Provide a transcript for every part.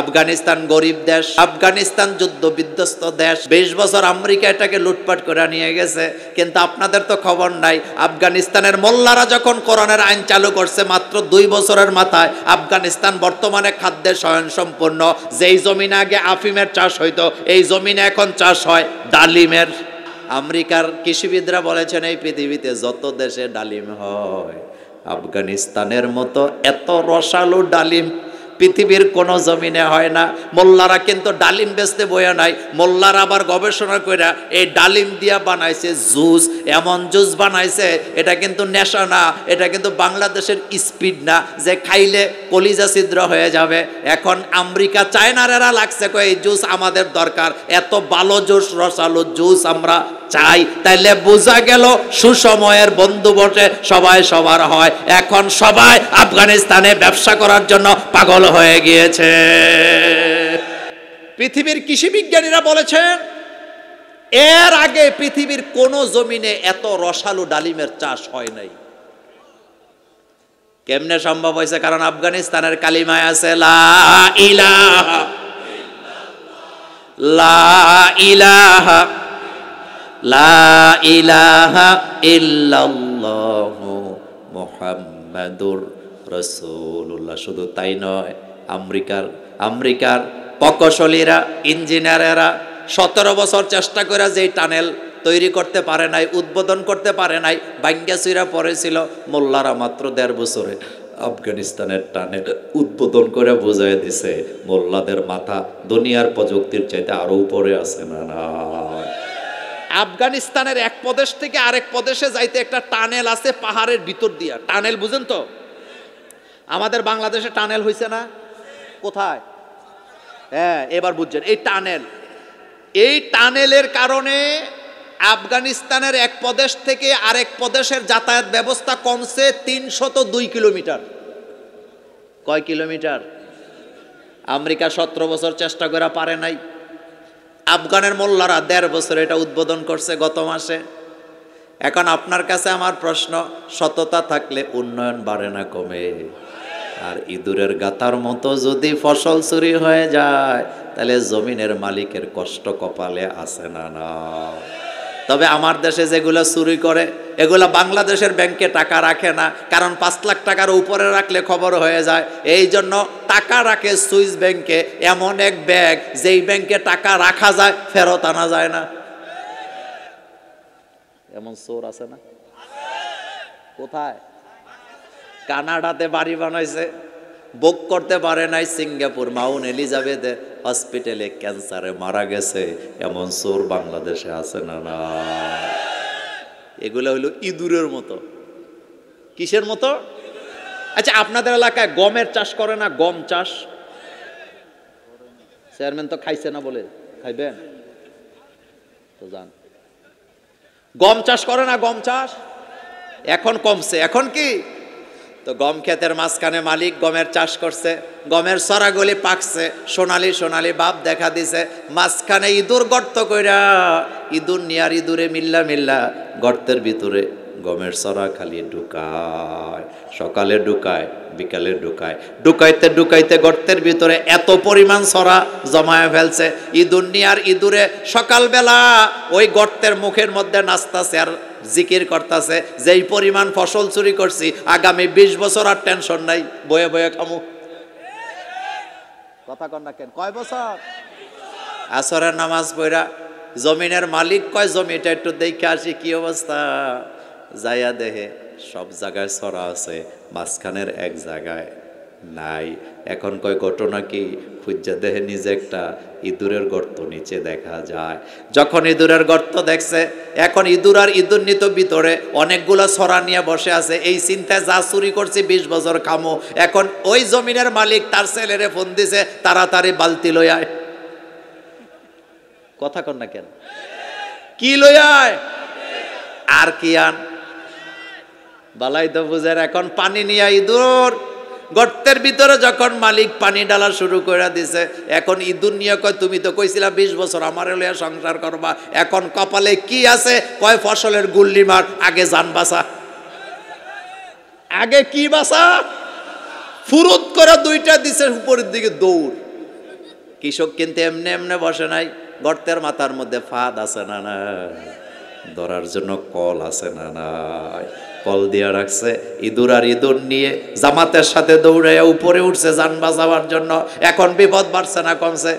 আফগানিস্তান গরিব দেশ আফগানিস্তান যুদ্ধ বিধ্বস্ত দেশ বিশ বছর আমেরিকা এটাকে লুটপাট করে নিয়ে গেছে কিন্তু আপনাদের তো খবর নাই আফগানিস্তানের মোল্লারা যখন করোনার আইন চালু করছে মাত্র দুই বছরের মাথায় আফগানিস্তান বর্তমানে খাদ্যে সম্পূর্ণ যেই জমিন আগে আফিমের চাষ হইতো এই জমিনে এখন চাষ হয় ডালিমের আমেরিকার কৃষিবিদরা বলেছেন এই পৃথিবীতে যত দেশে ডালিম হয় আফগানিস্তানের মতো এত রসালো ডালিম পৃথিবীর কোন জমিনে হয় না মোল্লারা কিন্তু ডালিম বেচতে বয়ে নাই মোল্লারা আবার গবেষণা করে এই ডালিম দিয়া বানাইছে জুস এমন জুস বানাইছে এটা কিন্তু নেশা না এটা কিন্তু বাংলাদেশের স্পিড না যে খাইলে কলিজা ছিদ্র হয়ে যাবে এখন আমেরিকা চায়নার এরা লাগছে কয়ে এই জুস আমাদের দরকার এত ভালো জুস রসালো জুস আমরা চাই তাইলে বোঝা গেল সুসময়ের বন্ধু বটে সবাই সবার হয় এখন সবাই আফগানিস্তানে ব্যবসা করার জন্য পাগল পাগল হয়ে গিয়েছে পৃথিবীর কৃষি বিজ্ঞানীরা বলেছেন এর আগে পৃথিবীর কোন জমিনে এত রসালু ডালিমের চাষ হয় নাই কেমনে সম্ভব হয়েছে কারণ আফগানিস্তানের কালিমায় আছে লা শুধু তাই নয় আমেরিকার আমেরিকার প্রকৌশলীরা ইঞ্জিনিয়ারেরা সতেরো বছর চেষ্টা করে যে টানেল তৈরি করতে পারে নাই উদ্বোধন করতে পারে নাই বাঙ্গাসিরা পড়েছিল মোল্লারা মাত্র দেড় বছরে আফগানিস্তানের টানেল উদ্বোধন করে বোঝাই দিছে মোল্লাদের মাথা দুনিয়ার প্রযুক্তির চাইতে আরও উপরে আছে না না আফগানিস্তানের এক প্রদেশ থেকে আরেক প্রদেশে যাইতে একটা টানেল আছে পাহাড়ের ভিতর দিয়া টানেল বুঝেন তো আমাদের বাংলাদেশে টানেল হয়েছে না কোথায় হ্যাঁ এবার বুঝছেন এই টানেল এই টানেলের কারণে আফগানিস্তানের এক প্রদেশ থেকে আরেক প্রদেশের যাতায়াত ব্যবস্থা কমছে তিনশত দুই কিলোমিটার কয় কিলোমিটার আমেরিকা সতেরো বছর চেষ্টা করা পারে নাই আফগানের মোল্লারা দেড় বছর এটা উদ্বোধন করছে গত মাসে এখন আপনার কাছে আমার প্রশ্ন সততা থাকলে উন্নয়ন বাড়ে না কমে আর ইঁদুরের গাতার মতো যদি ফসল চুরি হয়ে যায় তাহলে জমিনের মালিকের কষ্ট কপালে আসে না না তবে আমার দেশে যেগুলো চুরি করে এগুলো বাংলাদেশের ব্যাংকে টাকা রাখে না কারণ পাঁচ লাখ টাকার উপরে রাখলে খবর হয়ে যায় এই জন্য টাকা রাখে সুইস ব্যাংকে এমন এক ব্যাগ যেই ব্যাংকে টাকা রাখা যায় ফেরত আনা যায় না এমন চোর আছে না কোথায় কানাডাতে বাড়ি বানাইছে বুক করতে পারে নাই সিঙ্গাপুর মাউন্ট এলিজাবেথে হসপিটালে ক্যান্সারে মারা গেছে এমন সোর বাংলাদেশে আছে না না এগুলো হলো ইঁদুরের মতো কিসের মতো আচ্ছা আপনাদের এলাকায় গমের চাষ করে না গম চাষ চেয়ারম্যান তো খাইছে না বলে খাইবেন তো জান গম চাষ করে না গম চাষ এখন কমছে এখন কি তো গম ক্ষেতের মাঝখানে মালিক গমের চাষ করছে গমের সরাগুলি পাকছে সোনালি সোনালি বাপ দেখা দিছে মাঝখানে ইঁদুর গর্ত কইরা ইঁদুর নিয়ার ইঁদুরে মিল্লা মিল্লা গর্তের ভিতরে গমের সরা খালি ঢুকায় সকালে ঢুকায় বিকালে ঢুকায় ঢুকাইতে ঢুকাইতে গর্তের ভিতরে এত পরিমাণ সরা জমায় ফেলছে ইঁদুর নিয়ার ইঁদুরে সকালবেলা ওই গর্তের মুখের মধ্যে নাস্তাছে আর জিকির করতেছে যেই পরিমাণ ফসল চুরি করছি আগামী বিশ বছর আর টেনশন নাই বয়ে বয়ে খামু কথা কন না কেন কয় বছর আসরের নামাজ বইরা জমিনের মালিক কয় জমিটা একটু দেখে আসি কি অবস্থা যাইয়া দেহে সব জায়গায় সরা আছে মাঝখানের এক জায়গায় নাই এখন কয় ঘটনা কি খুঁজা দেহে নিজে একটা ইঁদুরের গর্ত নিচে দেখা যায় যখন ইঁদুরের গর্ত দেখছে এখন ইঁদুর আর ইঁদুর নিত ভিতরে অনেকগুলো ছড়া নিয়ে বসে আছে এই চিন্তায় যা চুরি করছি বিশ বছর খামো এখন ওই জমিনের মালিক তার ছেলেরে ফোন দিছে তাড়াতাড়ি বালতি লই আয় কথা কন না কেন কি লই আয় আর কি আন বালাই তো বুঝের এখন পানি নিয়ে ইঁদুর গর্তের ভিতরে যখন মালিক পানি ডালা শুরু করে দিছে এখন ই দুনিয়া কয় তুমি তো কইছিলা বিশ বছর আমার লইয়া সংসার করবা এখন কপালে কি আছে কয় ফসলের গুল্লি মার আগে যান বাসা আগে কি বাসা ফুরুত করে দুইটা দিছে উপরের দিকে দৌড় কৃষক কিন্তু এমনি এমনি বসে নাই গর্তের মাথার মধ্যে ফাঁদ আছে না না ধরার জন্য কল আছে না নাই কল দিয়া রাখছে ইঁদুর আর ইঁদুর নিয়ে জামাতের সাথে দৌড়ে উপরে উঠছে যান বাঁচাবার জন্য এখন বিপদ বাড়ছে না কমছে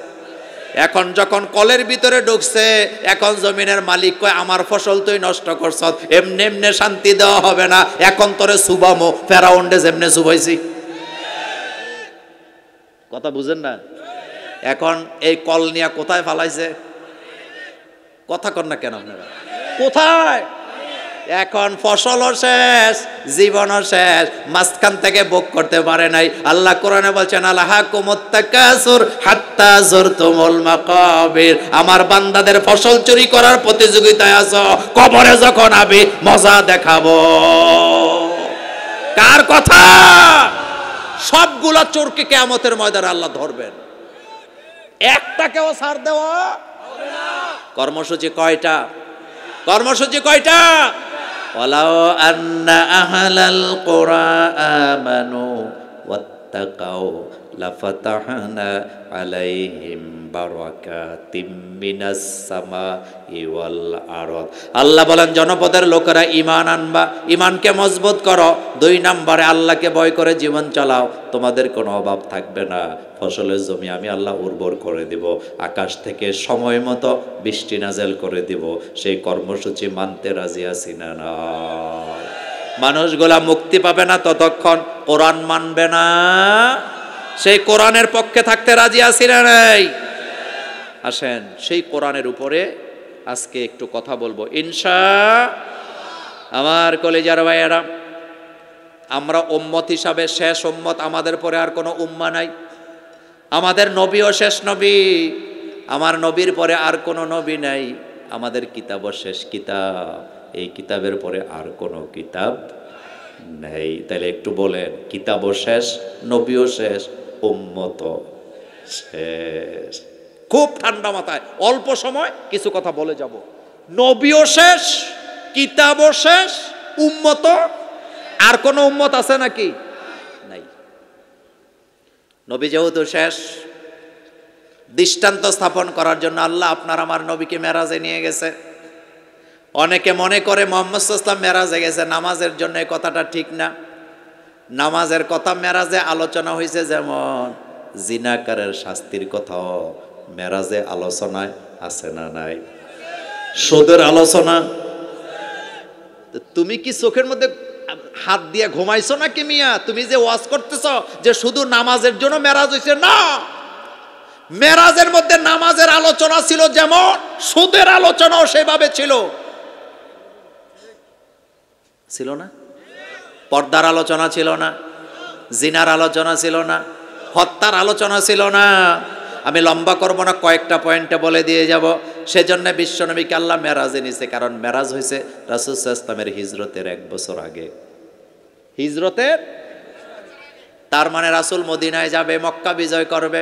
এখন যখন কলের ভিতরে ঢুকছে এখন জমিনের মালিক কয় আমার ফসল তুই নষ্ট করছ এমনি এমনি শান্তি দেওয়া হবে না এখন তোরে সুবামো ফেরাউন্ডে যেমনে সুবাইছি কথা বুঝেন না এখন এই কল নিয়ে কোথায় ফালাইছে কথা কর না কেন আপনারা কোথায় এখন ফসলও শেষ জীবনও শেষ মাঝখান থেকে ভোগ করতে পারে নাই আল্লাহ কোরআনে বলছেন আল্লাহ হাত্তা জোর আমার বান্দাদের ফসল চুরি করার প্রতিযোগিতায় আস কবরে যখন আমি মজা দেখাবো কার কথা সবগুলা চোরকে কেমতের ময়দানে আল্লাহ ধরবেন একটাকেও ছাড় দেওয়া কর্মসূচি কয়টা কর্মসূচি কয়টা ওয়ালাউ আন্না আহালাল কোরআ আমানু اتقوا لفتحنا عليهم আল্লাহ বলেন জনপদের লোকেরা ঈমান আনবা ঈমানকে মজবুত করো দুই নম্বরে আল্লাহকে ভয় করে জীবন চালাও তোমাদের কোনো অভাব থাকবে না ফসলের জমি আমি আল্লাহ উর্বর করে দেব আকাশ থেকে সময় মতো বৃষ্টি নাজেল করে দেব সেই কর্মসূচি মানতে রাজি আছি না না মানুষগুলা মুক্তি পাবে না ততক্ষণ কোরআন মানবে না সেই কোরআনের পক্ষে থাকতে রাজি আছি না নাই আসেন সেই কোরআনের উপরে আজকে একটু কথা বলবো ইনশা আমার কলেজার ভাইয়েরা আমরা উম্মত হিসাবে শেষ উম্মত আমাদের পরে আর কোনো উম্মা নাই আমাদের নবীও শেষ নবী আমার নবীর পরে আর কোনো নবী নাই আমাদের কিতাবও শেষ কিতাব এই কিতাবের পরে আর কোনো কিতাব নেই তাহলে একটু বলেন কিতাবও শেষ নবীও শেষ উম্মত শেষ খুব ঠান্ডা মাথায় অল্প সময় কিছু কথা বলে যাব নবীও শেষ কিতাবও শেষ উম্মত আর কোনো উম্মত আছে নাকি নাই নবী যেহেতু শেষ দৃষ্টান্ত স্থাপন করার জন্য আল্লাহ আপনার আমার নবীকে মেরাজে নিয়ে গেছে অনেকে মনে করে মোহাম্মদ সাল্লাম মেরাজে গেছে নামাজের জন্য এই কথাটা ঠিক না নামাজের কথা মেরাজে আলোচনা হয়েছে যেমন জিনাকারের শাস্তির কথাও মেরাজে আলোচনায় আছে না নাই সোদের আলোচনা তুমি কি চোখের মধ্যে হাত দিয়ে ঘুমাইছো নাকি মিয়া তুমি যে ওয়াজ করতেছ যে শুধু নামাজের জন্য মেরাজ হয়েছে না মেরাজের মধ্যে নামাজের আলোচনা ছিল যেমন সুদের আলোচনাও সেভাবে ছিল ছিল না পর্দার আলোচনা ছিল না জিনার আলোচনা ছিল না হত্যার আলোচনা ছিল না আমি লম্বা করবো না কয়েকটা পয়েন্টে বলে দিয়ে যাব সেজন্য বিশ্বনবী কাল্লা মেরাজে নিছে কারণ মেরাজ হয়েছে রাসুল হিজরতের এক বছর আগে হিজরতের তার মানে রাসুল মদিনায় যাবে মক্কা বিজয় করবে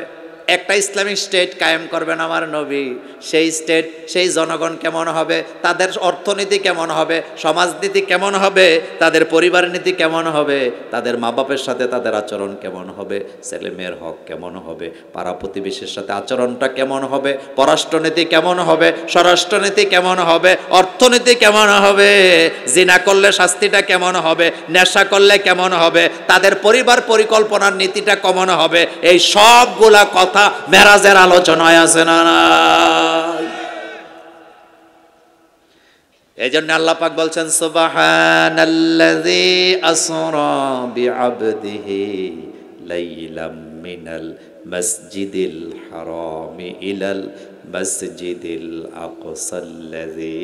একটা ইসলামিক স্টেট কায়েম করবেন আমার নবী সেই স্টেট সেই জনগণ কেমন হবে তাদের অর্থনীতি কেমন হবে সমাজনীতি কেমন হবে তাদের পরিবার নীতি কেমন হবে তাদের মা বাপের সাথে তাদের আচরণ কেমন হবে ছেলে মেয়ের হক কেমন হবে পাড়া প্রতিবেশীর সাথে আচরণটা কেমন হবে পররাষ্ট্রনীতি কেমন হবে স্বরাষ্ট্রনীতি কেমন হবে অর্থ অর্থনীতি কেমন হবে জিনা করলে শাস্তিটা কেমন হবে নেশা করলে কেমন হবে তাদের পরিবার পরিকল্পনার নীতিটা কেমন হবে এই সবগুলা কথা মেরাজের আলোচনায় আছে না এই জন্য আল্লাহ পাক বলছেন সুবহানাল্লাযী আসরা বিআবদিহি লাইলাম মিনাল মসজিদিল হারামি ইলাল المسجد الأقصى الذي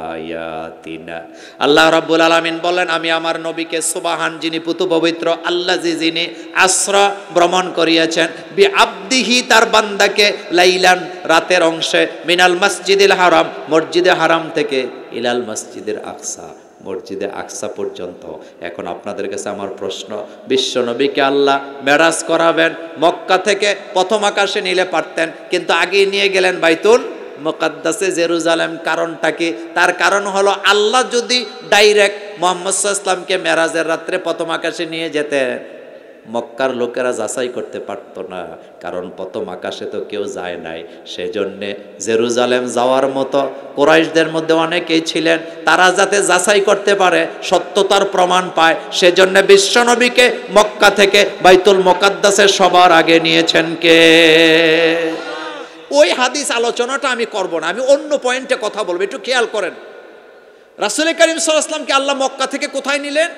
আয়াতিনা আল্লাহ রাব্বুল আলামিন বলেন আমি আমার নবীকে সুবাহান যিনি পুতু পবিত্র আল্লাহ জি যিনি আশ্রয় ভ্রমণ করিয়েছেন বি আব্দিহি তার বান্দাকে লাইলান রাতের অংশে মিনাল মসজিদুল হারাম মসজিদে হারাম থেকে ইলাল মসজিদের আকসা মসজিদে আকসা পর্যন্ত এখন আপনাদের কাছে আমার প্রশ্ন বিশ্বনবীকে আল্লাহ মেরাজ করাবেন মক্কা থেকে প্রথম আকাশে নিলে পারতেন কিন্তু আগেই নিয়ে গেলেন বাইতুল মোকাদ্দাসে জেরুজালেম কারণটা কি তার কারণ হলো আল্লাহ যদি ডাইরেক্ট মোহাম্মদ ইসলামকে মেরাজের রাত্রে প্রথম আকাশে নিয়ে যেতেন মক্কার লোকেরা যাচাই করতে পারত না কারণ প্রথম আকাশে তো কেউ যায় নাই সেজন্যে জেরুজালেম যাওয়ার মতো কোরাইশদের মধ্যে অনেকেই ছিলেন তারা যাতে যাচাই করতে পারে সত্যতার প্রমাণ পায় সেজন্য বিশ্বনবীকে মক্কা থেকে বাইতুল মোকাদ্দাসে সবার আগে নিয়েছেন কে ওই হাদিস আলোচনাটা আমি করব না আমি অন্য পয়েন্টে কথা বলবো একটু খেয়াল করেন রাসুল করিম সাল্লাহ আসলামকে আল্লাহ মক্কা থেকে কোথায় নিলেন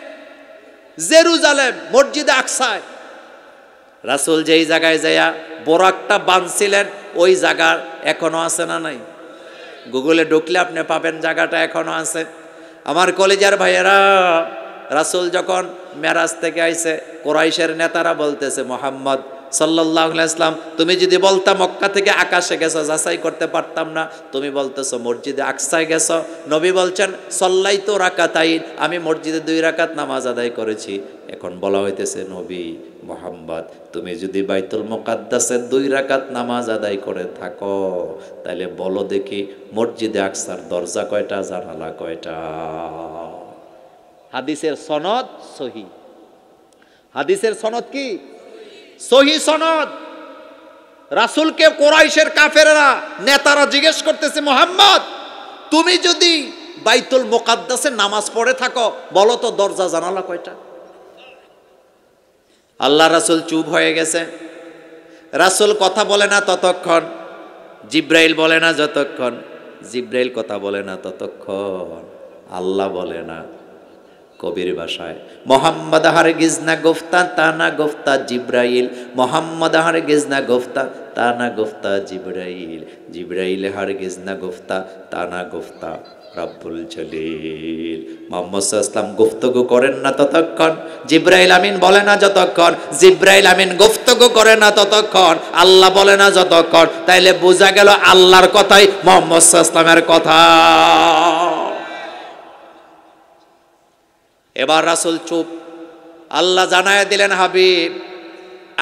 জেরুজালেম মসজিদ আকসায় রাসুল যেই জায়গায় যাইয়া একটা বাঁধছিলেন ওই জায়গার এখনও আছে না নাই গুগলে ঢুকলে আপনি পাবেন জায়গাটা এখনও আছে আমার কলেজের ভাইয়েরা রাসুল যখন মেরাজ থেকে আইছে কোরাইশের নেতারা বলতেছে মোহাম্মদ সাল্লাহাম তুমি যদি বলতাম মক্কা থেকে আকাশে গেছো যাচাই করতে পারতাম না তুমি বলতেছো মসজিদে আকসায় গেছো নবী বলছেন সল্লাই তো রাকাতাইন আমি মসজিদে দুই রাকাত নামাজ আদায় করেছি এখন বলা হইতেছে নবী মোহাম্মদ তুমি যদি বাইতুল মোকাদ্দাসের দুই রাকাত নামাজ আদায় করে থাকো তাহলে বলো দেখি মসজিদে আকসার দরজা কয়টা জানালা কয়টা হাদিসের সনদ সহি হাদিসের সনদ কি সহি সনদ রাসুলকে কোরাইশের কাফেরা নেতারা জিজ্ঞেস করতেছে মোহাম্মদ তুমি যদি বাইতুল মোকাদ্দাসে নামাজ পড়ে থাকো বলো তো দরজা জানালা কয়টা আল্লাহ রাসুল চুপ হয়ে গেছে রাসুল কথা বলে না ততক্ষণ জিব্রাইল বলে না যতক্ষণ জিব্রাইল কথা বলে না ততক্ষণ আল্লাহ বলে না কবির ভাষায় মোহাম্মদ আহার গিজনা গোফতা তানা গোফতা জিব্রাইল মোহাম্মদ আহার গিজনা গোফতা তানা গোফতা জিব্রাইল জিব্রাইল হার গিজনা গোফতা তানা গোফতা রাব্বুল জলিল মোহাম্মদ ইসলাম গুফতগু করেন না ততক্ষণ জিব্রাইল আমিন বলে না যতক্ষণ জিব্রাইল আমিন গুফতগু করে না ততক্ষণ আল্লাহ বলে না যতক্ষণ তাইলে বোঝা গেল আল্লাহর কথাই মোহাম্মদ ইসলামের কথা এবার রাসুল চুপ আল্লাহ জানায় দিলেন হাবিব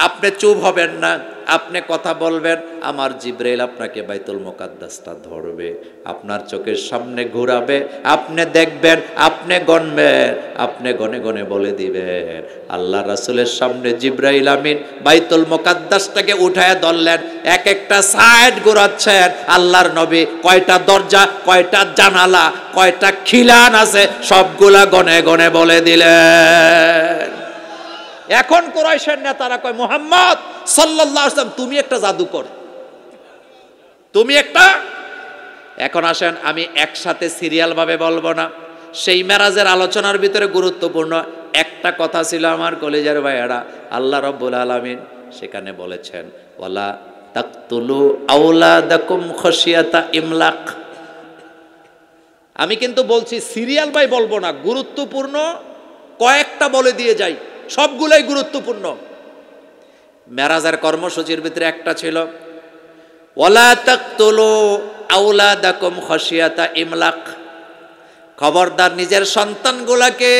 আপনি চুপ হবেন না আপনি কথা বলবেন আমার জিব্রাইল আপনাকে বাইতুল মোকাদ্দাসটা ধরবে আপনার চোখের সামনে ঘুরাবে আপনি দেখবেন আপনি গণবেন আপনি গনে গনে বলে দিবেন আল্লাহ রাসুলের সামনে জিব্রাইল আমিন বাইতুল মোকাদ্দাসটাকে উঠায় ধরলেন এক একটা সাইড ঘোরাচ্ছেন আল্লাহর নবী কয়টা দরজা কয়টা জানালা কয়টা খিলান আছে সবগুলা গনে গনে বলে দিলেন এখন কোরআশের নেতারা কয় মোহাম্মদ সাল্লাহ আসলাম তুমি একটা জাদুকর তুমি একটা এখন আসেন আমি একসাথে সিরিয়ালভাবে বলবো না সেই মেরাজের আলোচনার ভিতরে গুরুত্বপূর্ণ একটা কথা ছিল আমার কলেজের ভাইয়েরা আল্লাহ রব্বুল আলমিন সেখানে বলেছেন ওলা তাকতুলু আউলা দাকুম খসিয়াতা ইমলাক আমি কিন্তু বলছি সিরিয়াল ভাই বলবো না গুরুত্বপূর্ণ কয়েকটা বলে দিয়ে যাই সবগুলাই গুরুত্বপূর্ণ মেরাজার কর্মসূচির ভিতরে একটা ছিল ওলা আউলা আউলাদাকুম খসিয়াতা ইমলাক খবরদার নিজের সন্তানগুলাকে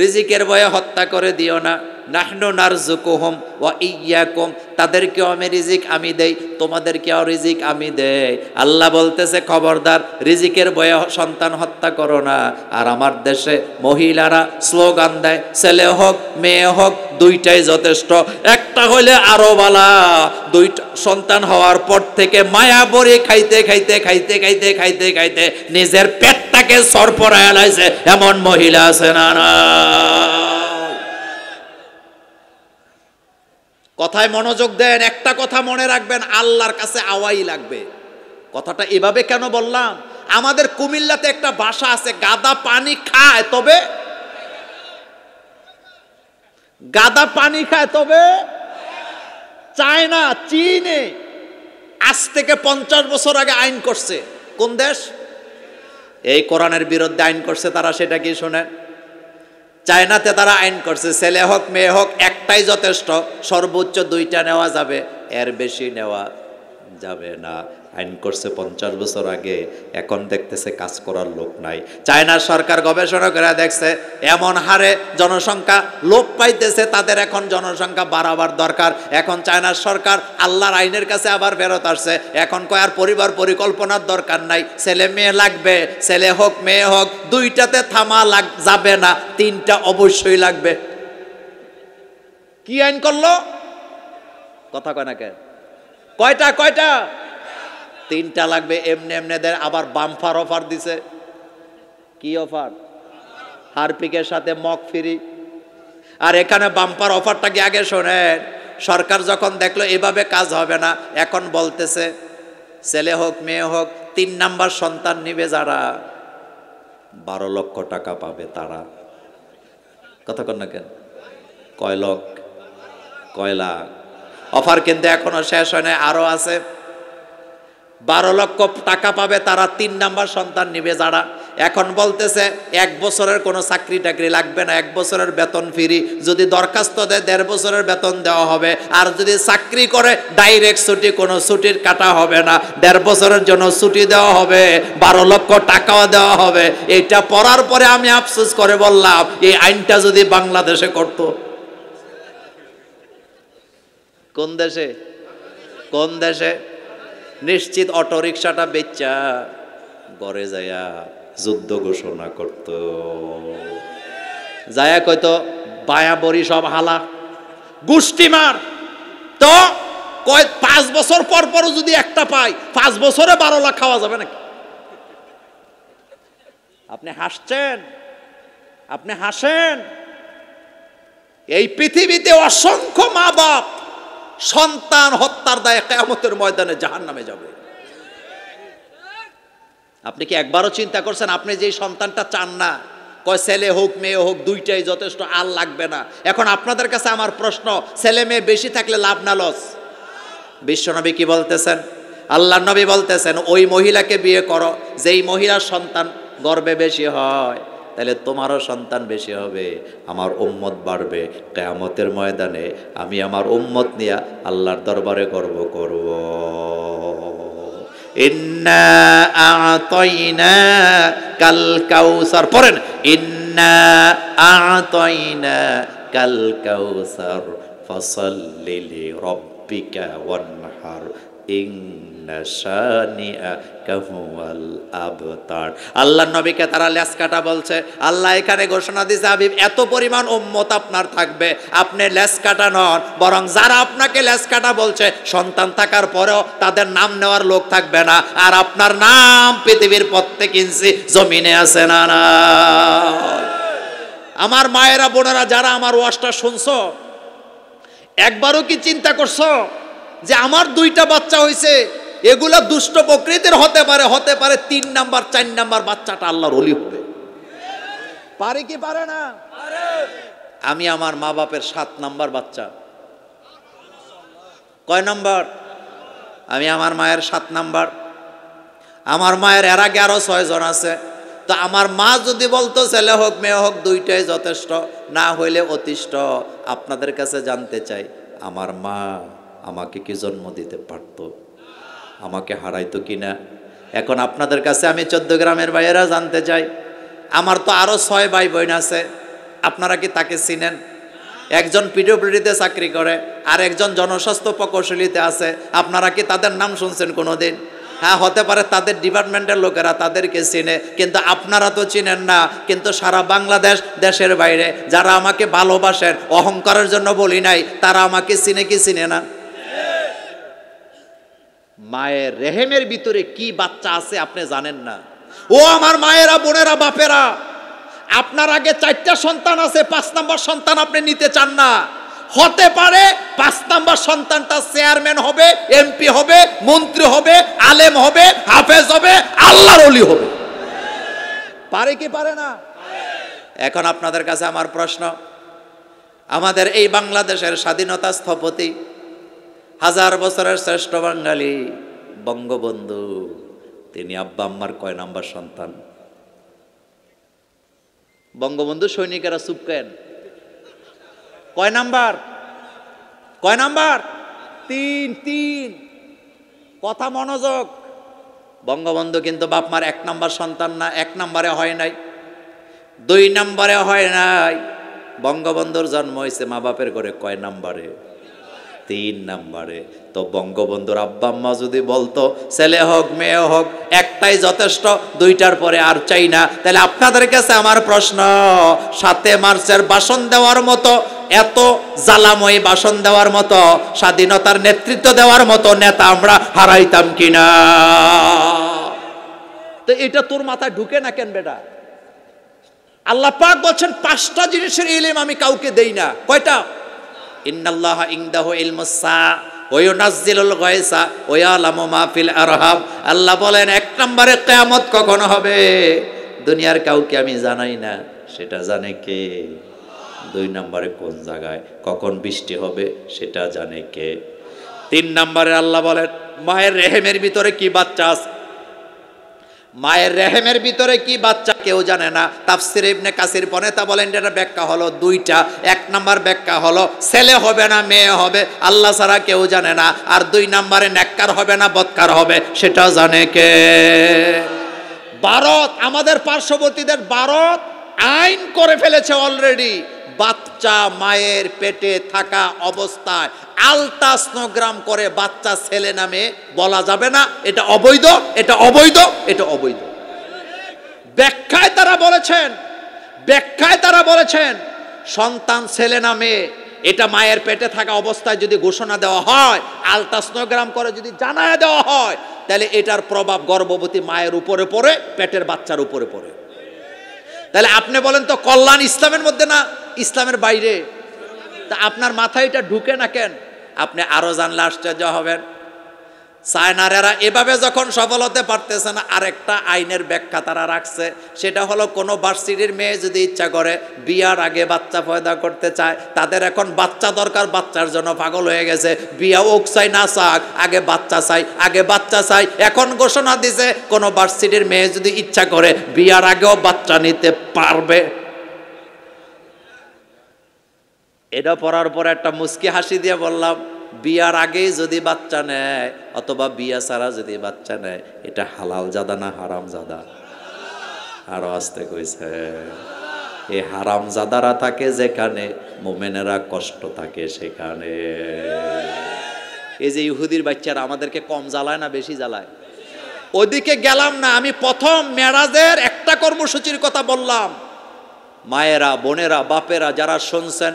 রিজিকের ভয়ে হত্যা করে দিও না নাহনু নারজুকুহম ওয়া ইয়াকুম তাদেরকেও আমি রিজিক আমি দেই তোমাদেরকেও রিজিক আমি দেই আল্লাহ বলতেছে খবরদার রিজিকের বয়ে সন্তান হত্যা করো না আর আমার দেশে মহিলারা স্লোগান দেয় ছেলে হোক মেয়ে হোক দুইটাই যথেষ্ট একটা হইলে আরো বালা দুইটা সন্তান হওয়ার পর থেকে মায়া পরে খাইতে খাইতে খাইতে খাইতে খাইতে খাইতে নিজের পেটটাকে সরপরায় লাইছে এমন মহিলা আছে না না কথায় মনোযোগ দেন একটা কথা মনে রাখবেন আল্লাহর কাছে আওয়াই লাগবে কথাটা এভাবে কেন বললাম আমাদের কুমিল্লাতে একটা বাসা আছে গাদা পানি খায় তবে গাদা পানি খায় তবে চায়না চীনে আজ থেকে পঞ্চাশ বছর আগে আইন করছে কোন দেশ এই কোরআনের বিরুদ্ধে আইন করছে তারা সেটা কি শোনেন চায়নাতে তারা আইন করছে ছেলে হোক মেয়ে হোক একটাই যথেষ্ট সর্বোচ্চ দুইটা নেওয়া যাবে এর বেশি নেওয়া যাবে না আইন করছে পঞ্চাশ বছর আগে এখন দেখতেছে কাজ করার লোক নাই চায়নার সরকার গবেষণা করে দেখছে এমন হারে জনসংখ্যা লোপ পাইতেছে তাদের এখন জনসংখ্যা বাড়াবার দরকার এখন চায়নার সরকার আল্লাহর আইনের কাছে আবার ফেরত আসছে এখন কয়ার পরিবার পরিকল্পনার দরকার নাই ছেলে মেয়ে লাগবে ছেলে হোক মেয়ে হোক দুইটাতে থামা লাগ যাবে না তিনটা অবশ্যই লাগবে কি আইন করলো কথা কয় না কে কয়টা কয়টা তিনটা লাগবে এমনি এমনি দেয় আবার বাম্পার অফার দিছে কি অফার হারপিকের সাথে মগ ফিরি আর এখানে বাম্পার অফারটা কি আগে শোনেন সরকার যখন দেখলো এভাবে কাজ হবে না এখন বলতেছে ছেলে হোক মেয়ে হোক তিন নাম্বার সন্তান নিবে যারা বারো লক্ষ টাকা পাবে তারা কতক্ষণ না কেন কয় লক্ষ কয়লা অফার কিন্তু এখনো শেষ হয় না আরও আছে বারো লক্ষ টাকা পাবে তারা তিন নাম্বার সন্তান নিবে যারা এখন বলতেছে এক বছরের কোনো চাকরি টাকরি লাগবে না এক বছরের বেতন ফিরি যদি দরখাস্ত দেয় দেড় বছরের বেতন দেওয়া হবে আর যদি চাকরি করে ডাইরেক্ট ছুটি কোনো ছুটির কাটা হবে না দেড় বছরের জন্য ছুটি দেওয়া হবে বারো লক্ষ টাকাও দেওয়া হবে এটা পড়ার পরে আমি আফসোস করে বললাম এই আইনটা যদি বাংলাদেশে করত কোন দেশে কোন দেশে নিশ্চিত অটোরিকশাটা বেচ্চা গড়ে যায়া যুদ্ধ ঘোষণা করত যায়া কয়তো বায়া বড়ি সব হালা গোষ্ঠী মার তো কয় পাঁচ বছর পর পর যদি একটা পাই পাঁচ বছরে বারো লাখ খাওয়া যাবে নাকি আপনি হাসছেন আপনি হাসেন এই পৃথিবীতে অসংখ্য মা বাপ সন্তান হত্যার দায়ে কেয়ামতের ময়দানে জাহান নামে যাবে আপনি কি একবারও চিন্তা করছেন আপনি যে সন্তানটা চান না কয় ছেলে হোক মেয়ে হোক দুইটাই যথেষ্ট আর লাগবে না এখন আপনাদের কাছে আমার প্রশ্ন ছেলে মেয়ে বেশি থাকলে লাভ না লস বিশ্বনবী কি বলতেছেন আল্লাহ নবী বলতেছেন ওই মহিলাকে বিয়ে করো যেই মহিলার সন্তান গর্বে বেশি হয় তাহলে তোমারও সন্তান বেশি হবে আমার উম্মত বাড়বে কেয়ামতের ময়দানে আমি আমার উম্মত নিয়ে আল্লাহর দরবারে গর্ব করব ইন্না আতইনা কাল কাউসার পড়েন ইন্না আতইনা কাল কাউসার ফসল্লিলি রব্বিকা ওয়ানহার ইন্না শানিআ আল্লাহ নবীকে তারা লেস কাটা বলছে আল্লাহ এখানে ঘোষণা দিছে আবিব এত পরিমাণ উম্মত আপনার থাকবে আপনি লেস কাটা নন বরং যারা আপনাকে লেস কাটা বলছে সন্তান থাকার পরেও তাদের নাম নেওয়ার লোক থাকবে না আর আপনার নাম পৃথিবীর প্রত্যেক ইঞ্চি জমিনে আছে না না আমার মায়েরা বোনেরা যারা আমার ওয়াশটা শুনছ একবারও কি চিন্তা করছো যে আমার দুইটা বাচ্চা হয়েছে এগুলা দুষ্ট প্রকৃতির হতে পারে হতে পারে তিন নাম্বার চার নাম্বার বাচ্চাটা আল্লাহর অলি হবে পারে কি পারে না আমি আমার মা বাপের সাত নাম্বার বাচ্চা কয় নাম্বার আমি আমার মায়ের সাত নাম্বার আমার মায়ের এর আগে আরও ছয়জন আছে তো আমার মা যদি বলতো ছেলে হোক মেয়ে হোক দুইটাই যথেষ্ট না হইলে অতিষ্ঠ আপনাদের কাছে জানতে চাই আমার মা আমাকে কি জন্ম দিতে পারতো আমাকে হারাইতো কিনা এখন আপনাদের কাছে আমি চোদ্দ গ্রামের ভাইয়েরা জানতে চাই আমার তো আরও ছয় ভাই বোন আছে আপনারা কি তাকে চিনেন একজন পিডব্লিউডিতে চাকরি করে আর একজন জনস্বাস্থ্য প্রকৌশলীতে আছে আপনারা কি তাদের নাম শুনছেন কোনো দিন হ্যাঁ হতে পারে তাদের ডিপার্টমেন্টের লোকেরা তাদেরকে চিনে কিন্তু আপনারা তো চিনেন না কিন্তু সারা বাংলাদেশ দেশের বাইরে যারা আমাকে ভালোবাসেন অহংকারের জন্য বলি নাই তারা আমাকে চিনে কি চিনে না মায়ের রেহেমের ভিতরে কি বাচ্চা আছে আপনি জানেন না ও আমার মায়েরা বোনেরা বাপেরা আপনার আগে চারটা সন্তান আছে পাঁচ নম্বর সন্তান আপনি নিতে চান না হতে পারে পাঁচ নম্বর সন্তানটা চেয়ারম্যান হবে এমপি হবে মন্ত্রী হবে আলেম হবে হাফেজ হবে আল্লাহর অলি হবে পারে কি পারে না এখন আপনাদের কাছে আমার প্রশ্ন আমাদের এই বাংলাদেশের স্বাধীনতা স্থপতি হাজার বছরের শ্রেষ্ঠ বাঙালি বঙ্গবন্ধু তিনি আব্বা আম্মার কয় নাম্বার সন্তান বঙ্গবন্ধু সৈনিকেরা চুপকেন কয় নাম্বার কয় নাম্বার তিন তিন কথা মনোযোগ বঙ্গবন্ধু কিন্তু বাপমার এক নাম্বার সন্তান না এক নাম্বারে হয় নাই দুই নাম্বারে হয় নাই বঙ্গবন্ধুর জন্ম হয়েছে মা বাপের ঘরে কয় নাম্বারে তিন নাম্বারে তো বঙ্গবন্ধুর আব্বা আম্মা যদি বলতো ছেলে হোক মেয়ে হোক একটাই যথেষ্ট দুইটার পরে আর চাই না তাহলে আপনাদের কাছে আমার প্রশ্ন সাথে মার্চের বাসন দেওয়ার মতো এত জ্বালাময় বাসন দেওয়ার মতো স্বাধীনতার নেতৃত্ব দেওয়ার মতো নেতা আমরা হারাইতাম কিনা তো এটা তোর মাথায় ঢুকে না কেন বেটা আল্লাপাক বলছেন পাঁচটা জিনিসের ইলিম আমি কাউকে দেই না কয়টা ইন্নাল্লাহ ইংদাহ ইলমুসা ওয়ুনাজ্জিলুল ওয়া ওয়ালামু মা ফিল আরহাম আল্লাহ বলেন এক নম্বরে কিয়ামত কখন হবে দুনিয়ার কাউকে আমি জানাই না সেটা জানে কে দুই নম্বরে কোন জায়গায় কখন বৃষ্টি হবে সেটা জানে কে তিন নম্বরে আল্লাহ বলেন মায়ের রেহেমের ভিতরে কি বাচ্চা আছে মায়ের রেহেমের ভিতরে কি বাচ্চা কেউ জানে না তাফসির ইবনে কাসির পরে তা বলেন এটা ব্যাখ্যা হলো দুইটা এক নাম্বার ব্যাখ্যা হলো ছেলে হবে না মেয়ে হবে আল্লাহ ছাড়া কেউ জানে না আর দুই নাম্বারে ন্যাক্কার হবে না বৎকার হবে সেটা জানে কে ভারত আমাদের পার্শ্ববর্তীদের ভারত আইন করে ফেলেছে অলরেডি বাচ্চা মায়ের পেটে থাকা অবস্থায় স্নোগ্রাম করে বাচ্চা ছেলে নামে বলা যাবে না এটা অবৈধ এটা অবৈধ এটা অবৈধ ব্যাখ্যায় তারা বলেছেন ব্যাখ্যায় তারা বলেছেন সন্তান ছেলে নামে এটা মায়ের পেটে থাকা অবস্থায় যদি ঘোষণা দেওয়া হয় স্নোগ্রাম করে যদি জানায় দেওয়া হয় তাহলে এটার প্রভাব গর্ভবতী মায়ের উপরে পড়ে পেটের বাচ্চার উপরে পড়ে তাহলে আপনি বলেন তো কল্যাণ ইসলামের মধ্যে না ইসলামের বাইরে তা আপনার মাথায় এটা ঢুকে না কেন আপনি আরও জানলে আশ্চর্য হবেন চায়নারেরা এভাবে যখন সফল হতে পারতেছে না আরেকটা আইনের ব্যাখ্যা তারা রাখছে সেটা হলো কোনো ভার্সিটির মেয়ে যদি ইচ্ছা করে বিয়ার আগে বাচ্চা পয়দা করতে চায় তাদের এখন বাচ্চা দরকার বাচ্চার জন্য পাগল হয়ে গেছে বিয়া ওক চাই না চাক আগে বাচ্চা চাই আগে বাচ্চা চাই এখন ঘোষণা দিছে কোনো ভার্সিটির মেয়ে যদি ইচ্ছা করে বিয়ার আগেও বাচ্চা নিতে পারবে এটা পড়ার পর একটা মুস্কি হাসি দিয়ে বললাম বিয়ার আগে যদি বাচ্চা নেয় অথবা বিয়া ছাড়া যদি বাচ্চা নেয় এটা হালাল জাদা না হারাম জাদা আরো আসতে কইছে এই হারাম জাদারা থাকে যেখানে মোমেনেরা কষ্ট থাকে সেখানে এই যে ইহুদির বাচ্চারা আমাদেরকে কম জ্বালায় না বেশি জ্বালায় ওদিকে গেলাম না আমি প্রথম মেরাজের একটা কর্মসূচির কথা বললাম মায়েরা বোনেরা বাপেরা যারা শুনছেন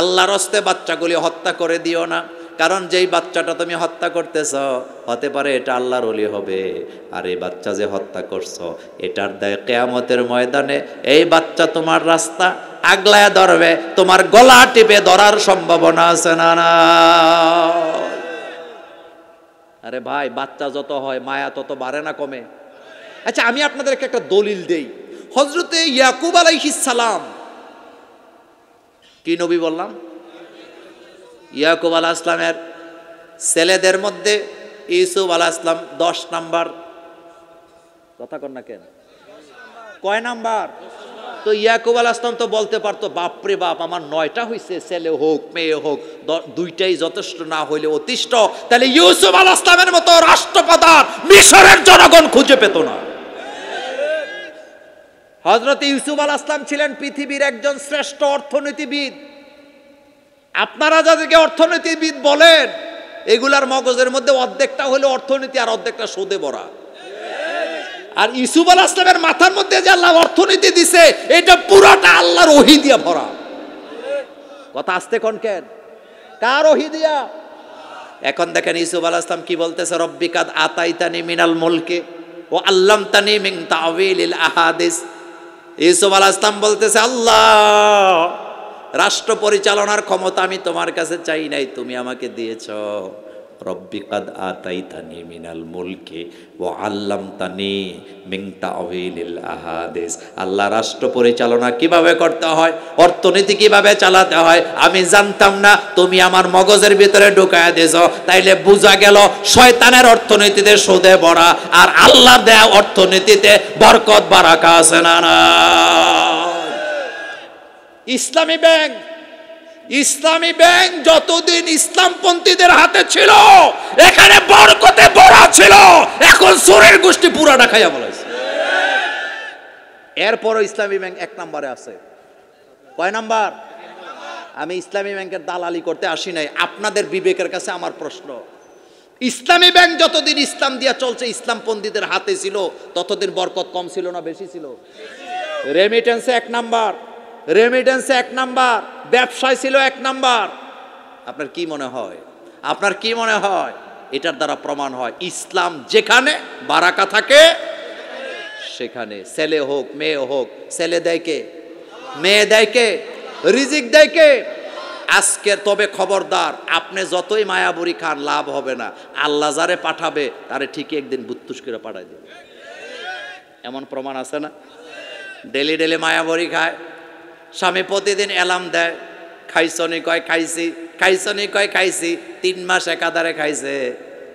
আল্লাহর হস্তে বাচ্চাগুলি হত্যা করে দিও না কারণ যেই বাচ্চাটা তুমি হত্যা করতেছ হতে পারে এটা আল্লাহর অলি হবে আর এই বাচ্চা যে হত্যা করছো এটার দেয় কেয়ামতের ময়দানে এই বাচ্চা তোমার রাস্তা আগলায় ধরবে তোমার গলা টিপে ধরার সম্ভাবনা আছে না না আরে ভাই বাচ্চা যত হয় মায়া তত বাড়ে না কমে আচ্ছা আমি আপনাদেরকে একটা দলিল দেই হজরতে ইয়াকুব আলাইহিস সালাম কি নবী বললাম ইয়াকুব আলাহ ইসলামের ছেলেদের মধ্যে ইউসুফ আলাহ ইসলাম দশ নাম্বার কথা কর না কেন কয় নাম্বার তো ইয়াকুব আল আসলাম তো বলতে পারতো বাপরে বাপ আমার নয়টা হয়েছে ছেলে হোক মেয়ে হোক দুইটাই যথেষ্ট না হইলে অতিষ্ঠ তাহলে ইউসুফ আল ইসলামের মতো রাষ্ট্রপ্রধান মিশরের জনগণ খুঁজে পেত না হজরত ইউসুফ আল আসলাম ছিলেন পৃথিবীর একজন শ্রেষ্ঠ অর্থনীতিবিদ আপনারা যাদেরকে অর্থনীতিবিদ বলেন এগুলার মগজের মধ্যে অর্ধেকটা হলো অর্থনীতি আর অর্ধেকটা সৌদে ভরা আর ইসুফ আল আসলামের মাথার মধ্যে যে আল্লাহ অর্থনীতি দিছে এটা পুরাটা আল্লাহর ওহি দিয়া ভরা কথা আসতে কন কেন কার ওহি দিয়া এখন দেখেন ইসুফ আল আসলাম কি বলতেছে রব্বিকাদ আতাইতানি মিনাল মুলকে ও আল্লাম তানি মিং তাওয়িল আহাদিস ইসুফ আল আসলাম বলতেছে আল্লাহ রাষ্ট্র পরিচালনার ক্ষমতা আমি তোমার কাছে চাই নাই তুমি আমাকে দিয়েছ রব্বিকাদ আতাই তানি মিনাল মুলকে ও আল্লাম তানি মিংতা আহাদেশ আল্লাহ রাষ্ট্র পরিচালনা কিভাবে করতে হয় অর্থনীতি কিভাবে চালাতে হয় আমি জানতাম না তুমি আমার মগজের ভিতরে ঢুকায় দিয়েছ তাইলে বোঝা গেল শয়তানের অর্থনীতিতে সোদে ভরা আর আল্লাহ দেয়া অর্থনীতিতে বরকত বারাকা কাছে না না ইসলামী ব্যাংক ইসলামী ব্যাংক যতদিন ইসলামপন্থীদের হাতে ছিল এখানে বরকতে বড়া ছিল এখন সুরের গোষ্ঠী পুরাটা খাইয়া বলেছে এরপরও ইসলামী ব্যাংক এক নম্বরে আছে কয় নাম্বার আমি ইসলামী ব্যাংকের দালালি করতে আসি নাই আপনাদের বিবেকের কাছে আমার প্রশ্ন ইসলামী ব্যাংক যতদিন ইসলাম দিয়া চলছে ইসলামপন্থীদের হাতে ছিল ততদিন বরকত কম ছিল না বেশি ছিল রেমিটেন্সে এক নাম্বার রেমিডেন্স এক নাম্বার ব্যবসায় ছিল এক নাম্বার আপনার কি মনে হয় আপনার কি মনে হয় এটার দ্বারা প্রমাণ হয় ইসলাম যেখানে বারাকা থাকে সেখানে ছেলে হোক মেয়ে হোক ছেলে দেয়কে মেয়ে দেয়কে রিজিক দেয় কে আজকের তবে খবরদার আপনি যতই মায়াবুরি খান লাভ হবে না আল্লাহ যারে পাঠাবে তারে ঠিকই একদিন বুত্তুস করে পাঠাই দেবে এমন প্রমাণ আছে না ডেলি ডেলি মায়াবরি খায় স্বামী প্রতিদিন অ্যালার্ম দেয় খাইছনি কয় খাইছি খাইছনি কয় খাইছি তিন মাস একাধারে খাইছে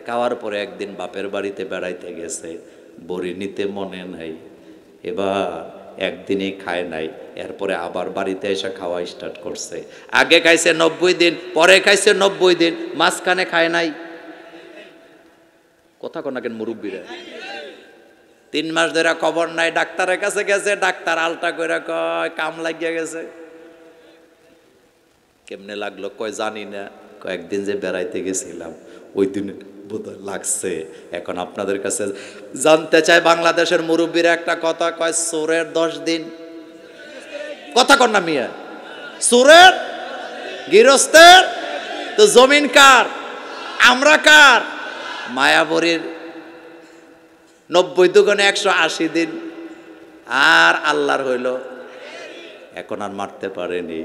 খাওয়ার পরে একদিন বাপের বাড়িতে বেড়াইতে গেছে বড়ি নিতে মনে নাই এবার একদিনই খায় নাই এরপরে আবার বাড়িতে এসে খাওয়া স্টার্ট করছে আগে খাইছে নব্বই দিন পরে খাইছে নব্বই দিন মাঝখানে খায় নাই কথা কনাকেন মুরব্বীরা তিন মাস ধরে খবর নাই ডাক্তারের কাছে গেছে ডাক্তার আলটা করে কয় কাম লাগিয়ে গেছে কেমনে লাগলো কয় জানি না কয়েকদিন যে বেড়াইতে গেছিলাম ওই দিনে লাগছে এখন আপনাদের কাছে জানতে চাই বাংলাদেশের মুরব্বীরা একটা কথা কয় সোরের দশ দিন কথা কর না মিয়া সুরের গৃহস্থের তো জমিন কার আমরা কার মায়াবরীর নব্বই দুগুণে একশো আশি দিন আর আল্লাহর হইল এখন আর মারতে পারেনি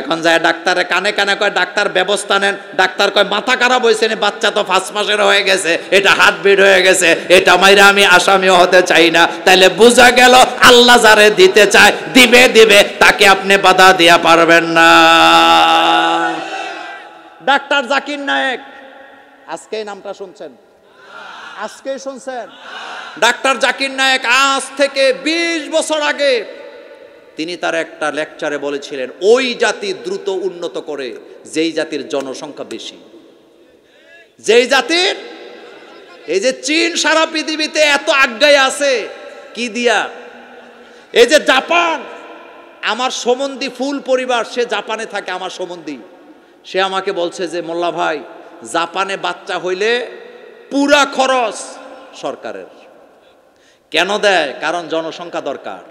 এখন যায় ডাক্তারে কানে কানে কয় ডাক্তার ব্যবস্থা নেন ডাক্তার কয় মাথা খারাপ হয়েছে নি বাচ্চা তো পাঁচ মাসের হয়ে গেছে এটা হার্টবিট হয়ে গেছে এটা মাইরা আমি আসামিও হতে চাই না তাইলে বোঝা গেল আল্লাহ যারে দিতে চায় দিবে দিবে তাকে আপনি বাধা দিয়া পারবেন না ডাক্তার জাকির নায়েক আজকেই নামটা শুনছেন আজকে শুনছেন ডাক্তার জাকির নায়েক আজ থেকে ২০ বছর আগে তিনি তার একটা লেকচারে বলেছিলেন ওই জাতি দ্রুত উন্নত করে যেই জাতির জনসংখ্যা বেশি যেই জাতির এই যে চীন সারা পৃথিবীতে এত আজ্ঞায় আছে কি দিয়া এই যে জাপান আমার সমন্ধি ফুল পরিবার সে জাপানে থাকে আমার সমন্ধি সে আমাকে বলছে যে মোল্লা ভাই জাপানে বাচ্চা হইলে পুরা খরচ সরকারের কেন দেয় কারণ জনসংখ্যা দরকার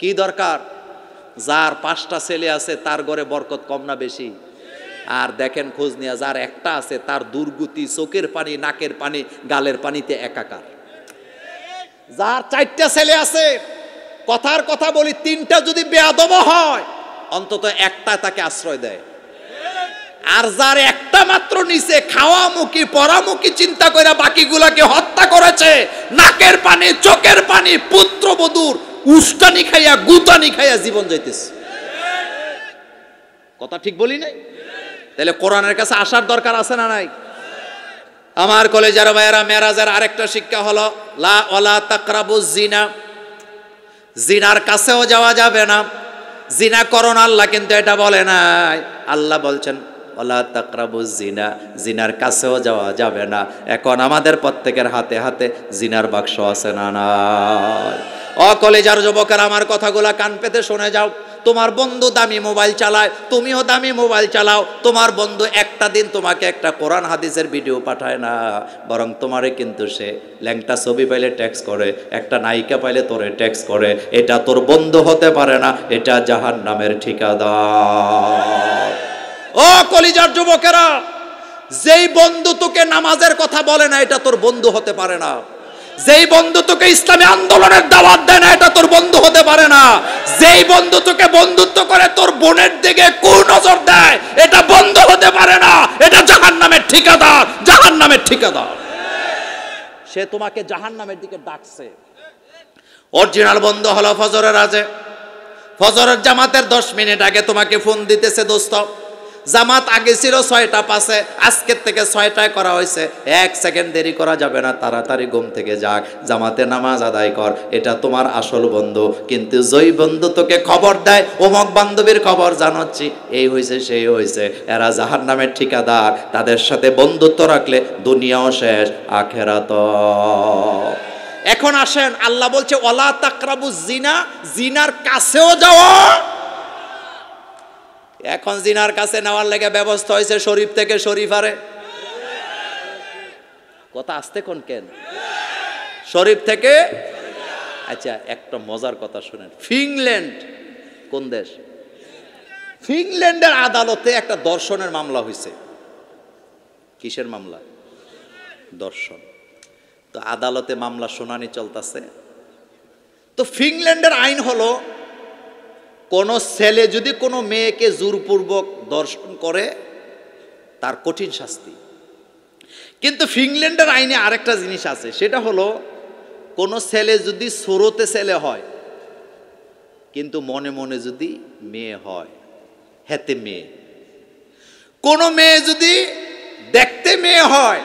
কি দরকার যার পাঁচটা ছেলে আছে তার ঘরে বরকত কম না বেশি আর দেখেন খোঁজ নিয়ে যার একটা আছে তার দুর্গতি চোখের পানি নাকের পানি গালের পানিতে একাকার যার চারটা ছেলে আছে কথার কথা বলি তিনটা যদি বেয়াদব হয় অন্তত একটা তাকে আশ্রয় দেয় আর যার একটা মাত্র নিচে খাওয়া খাওয়ামুখী পরামুখী চিন্তা করে বাকিগুলাকে হত্যা করেছে নাকের পানি চোখের পানি পুত্র বধুর উষ্টানি খাইয়া গুতানি খাইয়া জীবন যাইতেছে কথা ঠিক বলি নাই তাহলে কোরআনের কাছে আসার দরকার আছে না নাই আমার কলেজের ভাইয়েরা মেরাজের আরেকটা শিক্ষা হলো লা ওলা তাকরাবু জিনা জিনার কাছেও যাওয়া যাবে না জিনা করোনা আল্লাহ কিন্তু এটা বলে নাই আল্লাহ বলছেন ওলা তাকরাবু জিনা জিনার কাছেও যাওয়া যাবে না এখন আমাদের প্রত্যেকের হাতে হাতে জিনার বাক্স আছে না না অকলেজার যুবকের আমার কথাগুলা কান পেতে শুনে যাও তোমার বন্ধু দামি মোবাইল চালায় তুমিও দামি মোবাইল চালাও তোমার বন্ধু একটা দিন তোমাকে একটা কোরআন হাদিসের ভিডিও পাঠায় না বরং তোমারে কিন্তু সে ল্যাংটা ছবি পাইলে ট্যাক্স করে একটা নায়িকা পাইলে তোরে ট্যাক্স করে এটা তোর বন্ধু হতে পারে না এটা জাহান নামের ঠিকাদার ও কলিজার যুবকেরা যেই বন্ধু তোকে নামাজের কথা বলে না এটা তোর বন্ধু হতে পারে না যেই বন্ধু তোকে ইসলামী আন্দোলনের দাওয়াত দেয় না এটা তোর বন্ধু হতে পারে না যেই বন্ধু তোকে বন্ধুত্ব করে তোর বোনের দিকে কু নজর দেয় এটা বন্ধু হতে পারে না এটা জাহান নামের ঠিকাদার জাহান নামের ঠিকাদার সে তোমাকে জাহান নামের দিকে ডাকছে অরিজিনাল বন্ধু হলো ফজরের আজে ফজরের জামাতের দশ মিনিট আগে তোমাকে ফোন দিতেছে দোস্ত জামাত আগে ছিল ছয়টা পাশে আজকের থেকে ছয়টায় করা হয়েছে এক সেকেন্ড দেরি করা যাবে না তাড়াতাড়ি ঘুম থেকে যাক জামাতে নামাজ আদায় কর এটা তোমার আসল বন্ধু কিন্তু জয় বন্ধু তোকে খবর দেয় অমক বান্ধবীর খবর জানাচ্ছি এই হয়েছে সেই হয়েছে এরা জাহার নামের ঠিকাদার তাদের সাথে বন্ধুত্ব রাখলে দুনিয়াও শেষ আখেরাত এখন আসেন আল্লাহ বলছে ওলা তাকরাবু জিনা জিনার কাছেও যাওয়া এখন জিনার কাছে নেওয়ার লেগে ব্যবস্থা হয়েছে শরীফ থেকে শরীফারে কথা আসতে কোন কেন শরীফ থেকে আচ্ছা একটা মজার কথা শুনেন ফিনল্যান্ড কোন দেশ ফিনল্যান্ডের আদালতে একটা দর্শনের মামলা হয়েছে কিসের মামলা দর্শন তো আদালতে মামলা শুনানি চলতেছে তো ফিনল্যান্ডের আইন হলো কোনো ছেলে যদি কোনো মেয়েকে জোরপূর্বক দর্শন করে তার কঠিন শাস্তি কিন্তু ফিনল্যান্ডের আইনে আরেকটা জিনিস আছে সেটা হলো কোনো ছেলে যদি সোরোতে ছেলে হয় কিন্তু মনে মনে যদি মেয়ে হয় হেতে মেয়ে কোনো মেয়ে যদি দেখতে মেয়ে হয়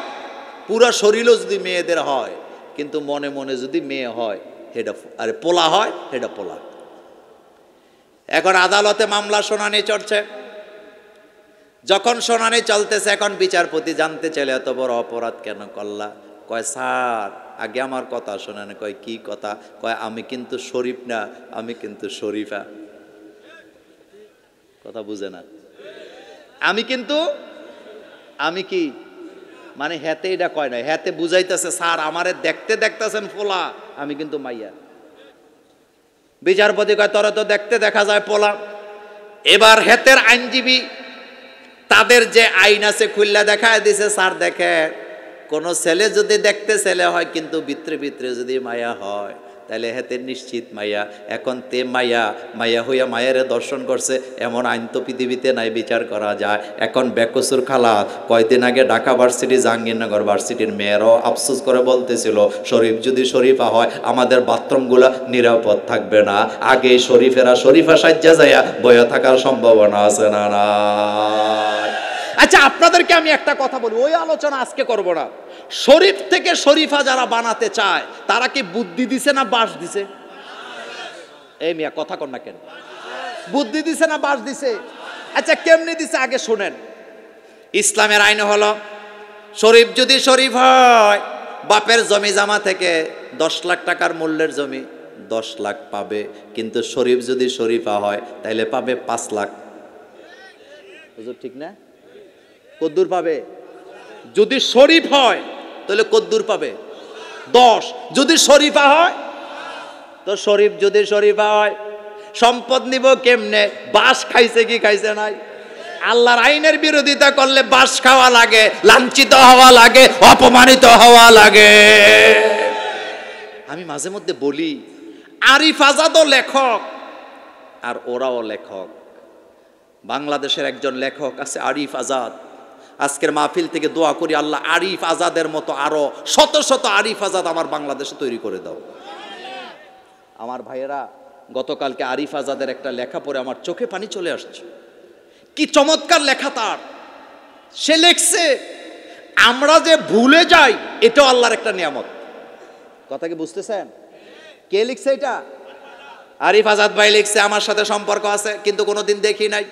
পুরা শরীরও যদি মেয়েদের হয় কিন্তু মনে মনে যদি মেয়ে হয় হেডা আরে পোলা হয় হেডা পোলা এখন আদালতে মামলা শোনানি চড়ছে যখন শোনানি চলতেছে এখন বিচারপতি জানতে চাইলে এত বড় অপরাধ কেন করলা কয় স্যার আগে আমার কথা শোনেন কয় কি কথা কয় আমি কিন্তু শরীফ না আমি কিন্তু শরীফা কথা বুঝে না আমি কিন্তু আমি কি মানে হেতে এটা কয় না হেতে বুঝাইতেছে স্যার আমারে দেখতে দেখতেছেন ফোলা আমি কিন্তু মাইয়া বিচারপতি কয় তোরা তো দেখতে দেখা যায় পোলা এবার হেতের আইনজীবী তাদের যে আইন আছে খুললা দেখায় দিছে স্যার দেখে কোনো ছেলে যদি দেখতে ছেলে হয় কিন্তু ভিতরে ভিতরে যদি মায়া হয় তাহলে হেতে নিশ্চিত মাইয়া এখন তে মাইয়া মাইয়া হইয়া মায়ের দর্শন করছে এমন আইন তো পৃথিবীতে নাই বিচার করা যায় এখন বেকসুর খালা কয়দিন আগে ঢাকা ভার্সিটি জাহাঙ্গীরনগর ভার্সিটির মেয়েরও আফসোস করে বলতেছিল শরীফ যদি শরীফা হয় আমাদের বাথরুমগুলো নিরাপদ থাকবে না আগে শরীফেরা শরীফা সাজ্জা যায়া বয়ে থাকার সম্ভাবনা আছে না না আচ্ছা আপনাদেরকে আমি একটা কথা বলি ওই আলোচনা আজকে করবো না শরীফ থেকে শরীফা যারা বানাতে চায় তারা কি বুদ্ধি দিছে না বাস দিছে এই মিয়া কথা কন না কেন বুদ্ধি দিছে না বাস দিছে আচ্ছা কেমনি দিছে আগে শোনেন ইসলামের আইন হলো শরীফ যদি শরীফ হয় বাপের জমি জামা থেকে দশ লাখ টাকার মূল্যের জমি দশ লাখ পাবে কিন্তু শরীফ যদি শরীফা হয় তাহলে পাবে পাঁচ লাখ ঠিক না কদ্দুর পাবে যদি শরীফ হয় তাহলে কদ্দুর পাবে দশ যদি শরীফা হয় তো শরীফ যদি শরীফা হয় সম্পদ নিব কেমনে বাস খাইছে কি খাইছে নাই আল্লাহর আইনের বিরোধিতা করলে বাস খাওয়া লাগে লাঞ্ছিত হওয়া লাগে অপমানিত হওয়া লাগে আমি মাঝে মধ্যে বলি আরিফ আজাদও লেখক আর ওরাও লেখক বাংলাদেশের একজন লেখক আছে আরিফ আজাদ আজকের মাহফিল থেকে দোয়া করি আল্লাহ আরিফ আজাদের মতো আরও শত শত আরিফ আজাদ আমার বাংলাদেশে তৈরি করে দাও আমার ভাইয়েরা গতকালকে আরিফ আজাদের একটা লেখা পড়ে আমার চোখে পানি চলে আসছে কি চমৎকার লেখা তার সে লেখছে আমরা যে ভুলে যাই এটাও আল্লাহর একটা নিয়ামত কথা কি বুঝতেছেন কে লিখছে এটা আরিফ আজাদ ভাই লিখছে আমার সাথে সম্পর্ক আছে কিন্তু কোনোদিন দেখি নাই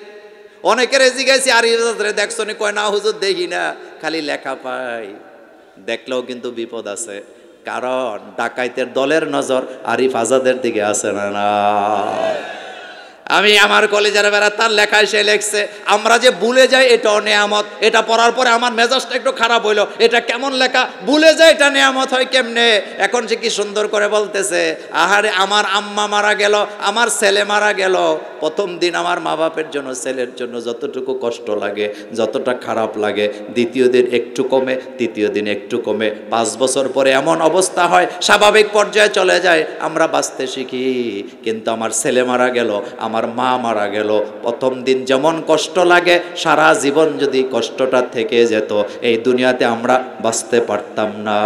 অনেকের গেছি আর ইজাজরে দেখছো নি কয় না হুজুর দেখি না খালি লেখা পাই দেখলেও কিন্তু বিপদ আছে কারণ ডাকাইতের দলের নজর আরিফ আজাদের দিকে আছে না না আমি আমার কলেজের বেড়া তার লেখায় সে লেখছে আমরা যে ভুলে যাই এটা অনিয়ামত এটা পড়ার পরে আমার মেজাজটা একটু খারাপ হইলো এটা কেমন লেখা ভুলে যায় এটা নিয়ামত হয় কেমনে এখন সে কি সুন্দর করে বলতেছে আহারে আমার আম্মা মারা গেল আমার ছেলে মারা গেল প্রথম দিন আমার মা বাপের জন্য ছেলের জন্য যতটুকু কষ্ট লাগে যতটা খারাপ লাগে দ্বিতীয় দিন একটু কমে তৃতীয় দিন একটু কমে পাঁচ বছর পরে এমন অবস্থা হয় স্বাভাবিক পর্যায়ে চলে যায় আমরা বাঁচতে শিখি কিন্তু আমার ছেলে মারা গেল আমার আমার মা মারা গেল প্রথম দিন যেমন কষ্ট লাগে সারা জীবন যদি কষ্টটা থেকে যেত এই দুনিয়াতে আমরা বাঁচতে পারতাম না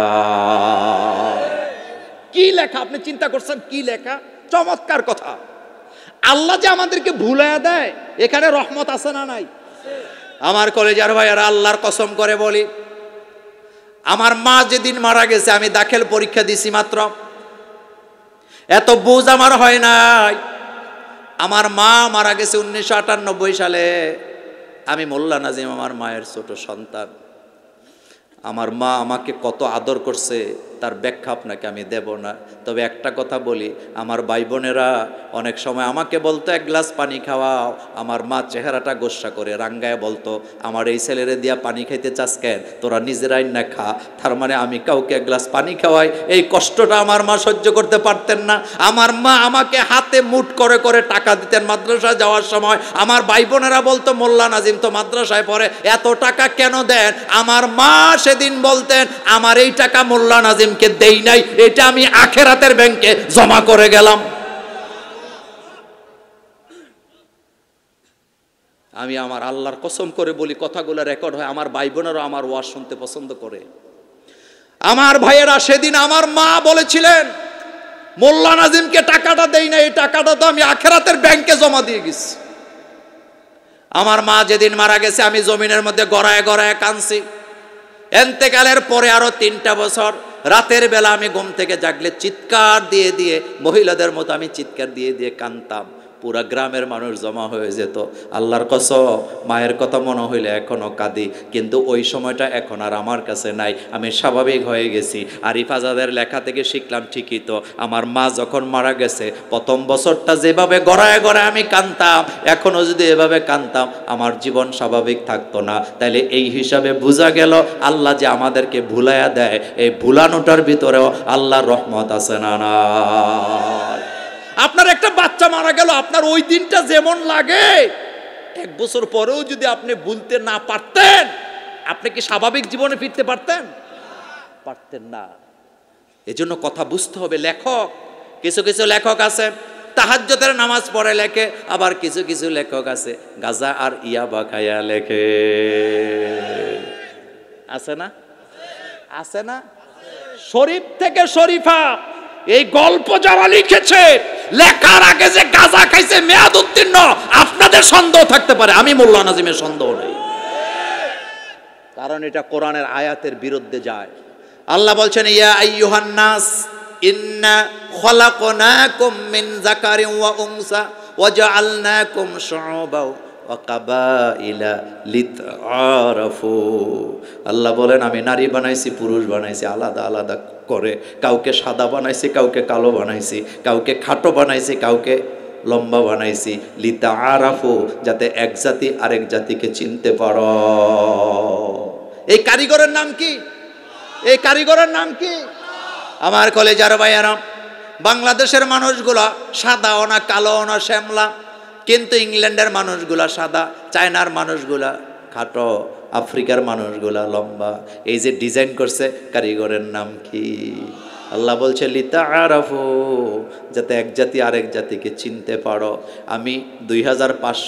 কি লেখা আপনি চিন্তা করছেন কি লেখা চমৎকার কথা আল্লাহ যে আমাদেরকে ভুলাইয়া দেয় এখানে রহমত আছে না নাই আমার কলেজার ভাইয়ারা আল্লাহর কসম করে বলি আমার মা যেদিন মারা গেছে আমি দাখিল পরীক্ষা দিছি মাত্র এত বুঝ আমার হয় নাই আমার মা মারা গেছে উনিশশো আটানব্বই সালে আমি মোল্লা নাজিম আমার মায়ের ছোট সন্তান আমার মা আমাকে কত আদর করছে তার ব্যাখ্যা আপনাকে আমি দেব না তবে একটা কথা বলি আমার ভাই বোনেরা অনেক সময় আমাকে বলতো এক গ্লাস পানি খাওয়াও আমার মা চেহারাটা গোসা করে রাঙ্গায় বলতো আমার এই ছেলেরে দিয়া পানি খাইতে চাস কেন তোরা নিজেরাই না খা তার মানে আমি কাউকে এক গ্লাস পানি খাওয়াই এই কষ্টটা আমার মা সহ্য করতে পারতেন না আমার মা আমাকে হাতে মুট করে করে টাকা দিতেন মাদ্রাসায় যাওয়ার সময় আমার ভাই বোনেরা বলতো মোল্লা নাজিম তো মাদ্রাসায় পরে এত টাকা কেন দেন আমার মা সেদিন বলতেন আমার এই টাকা মোল্লা নাজিম ব্যাংকে দেই নাই এটা আমি আখেরাতের ব্যাংকে জমা করে গেলাম আমি আমার আল্লাহর কসম করে বলি কথাগুলো রেকর্ড হয় আমার ভাই বোনেরও আমার ওয়াজ শুনতে পছন্দ করে আমার ভাইয়েরা সেদিন আমার মা বলেছিলেন মোল্লা নাজিমকে টাকাটা দেই না এই টাকাটা তো আমি আখেরাতের ব্যাংকে জমা দিয়ে গেছি আমার মা যেদিন মারা গেছে আমি জমিনের মধ্যে গড়ায় গড়ায় কাঁদছি এন্তেকালের পরে আরো তিনটা বছর রাতের বেলা আমি ঘুম থেকে জাগলে চিৎকার দিয়ে দিয়ে মহিলাদের মতো আমি চিৎকার দিয়ে দিয়ে কানতাম পুরা গ্রামের মানুষ জমা হয়ে যেত আল্লাহর কস মায়ের কথা মনে হইলে এখনও কাঁদি কিন্তু ওই সময়টা এখন আর আমার কাছে নাই আমি স্বাভাবিক হয়ে গেছি আরিফ আজাদের লেখা থেকে শিখলাম ঠিকই তো আমার মা যখন মারা গেছে প্রথম বছরটা যেভাবে গড়ায় গড়ায় আমি কানতাম এখনও যদি এভাবে কানতাম আমার জীবন স্বাভাবিক থাকতো না তাইলে এই হিসাবে বোঝা গেল আল্লাহ যে আমাদেরকে ভুলাইয়া দেয় এই ভুলানোটার ভিতরেও আল্লাহর রহমত আছে না না আপনার একটা বাচ্চা মারা গেল আপনার ওই দিনটা যেমন লাগে এক বছর পরেও যদি আপনি বলতে না পারতেন আপনি কি স্বাভাবিক জীবনে ফিরতে পারতেন পারতেন না এজন্য কথা বুঝতে হবে লেখক কিছু কিছু লেখক আছে তাহাজ্যতের নামাজ পড়ে লেখে আবার কিছু কিছু লেখক আছে গাজা আর ইয়াবা খায়া লেখে আছে না আছে না শরীফ থেকে শরীফা এই গল্প যারা লিখেছে লেখার আগে যে গাঁজা খাইছে মেয়াদ উত্তীর্ণ আপনাদের সন্দেহ থাকতে পারে আমি মোল্লা নাজিমের সন্দেহ নেই কারণ এটা কোরআনের আয়াতের বিরুদ্ধে যায় আল্লাহ বলছেন ইয়া আইয়ুহান্নাস ইন্না খলাকনাকুম মিন যাকারিন ওয়া উনসা ওয়া জাআলনাকুম শুআবা ওয়া কাবাইলা লিতআরাফু আল্লাহ বলেন আমি নারী বানাইছি পুরুষ বানাইছি আলাদা আলাদা করে কাউকে সাদা বানাইছি কাউকে কালো বানাইছি কাউকে খাটো বানাইছি কাউকে লম্বা বানাইছি লিতা আরাফো যাতে এক জাতি আরেক জাতিকে চিনতে পার এই কারিগরের নাম কি এই কারিগরের নাম কি আমার কলেজার ভাইয়ারাম বাংলাদেশের মানুষগুলা সাদা না কালো অনা শ্যামলা কিন্তু ইংল্যান্ডের মানুষগুলা সাদা চায়নার মানুষগুলা খাটো আফ্রিকার মানুষগুলা লম্বা এই যে ডিজাইন করছে কারিগরের নাম কি আল্লাহ বলছে লিতা আরাফু যাতে এক জাতি আরেক জাতিকে চিনতে পারো আমি দুই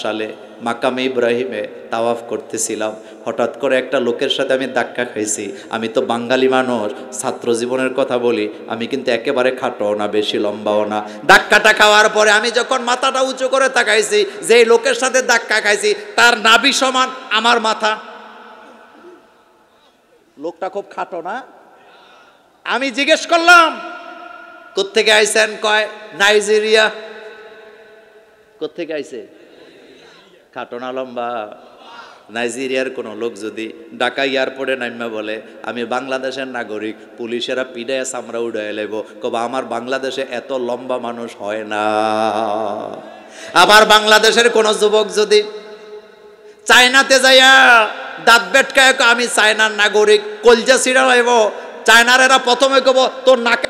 সালে মাকামে ইব্রাহিমে তাওয়াফ করতেছিলাম হঠাৎ করে একটা লোকের সাথে আমি ধাক্কা খাইছি আমি তো বাঙালি মানুষ ছাত্র জীবনের কথা বলি আমি কিন্তু একেবারে খাটো না বেশি লম্বাও না ধাক্কাটা খাওয়ার পরে আমি যখন মাথাটা উঁচু করে তাকাইছি যে লোকের সাথে ধাক্কা খাইছি তার নাবি সমান আমার মাথা লোকটা খুব খাটো না আমি জিজ্ঞেস করলাম কোথেকে আইসেন কয় নাইজেরিয়া কোথেকে আইসে খাটনা লম্বা নাইজেরিয়ার কোনো লোক যদি ঢাকা এয়ারপোর্টে নাম্যা বলে আমি বাংলাদেশের নাগরিক পুলিশেরা পিডে সামরা উড়াই লেব কবা আমার বাংলাদেশে এত লম্বা মানুষ হয় না আবার বাংলাদেশের কোনো যুবক যদি চায়নাতে যাইয়া দাঁত বেটকায় আমি চায়নার নাগরিক কলজা ছিঁড়া হইব চায়নার এরা প্রথমে কব তোর নাকে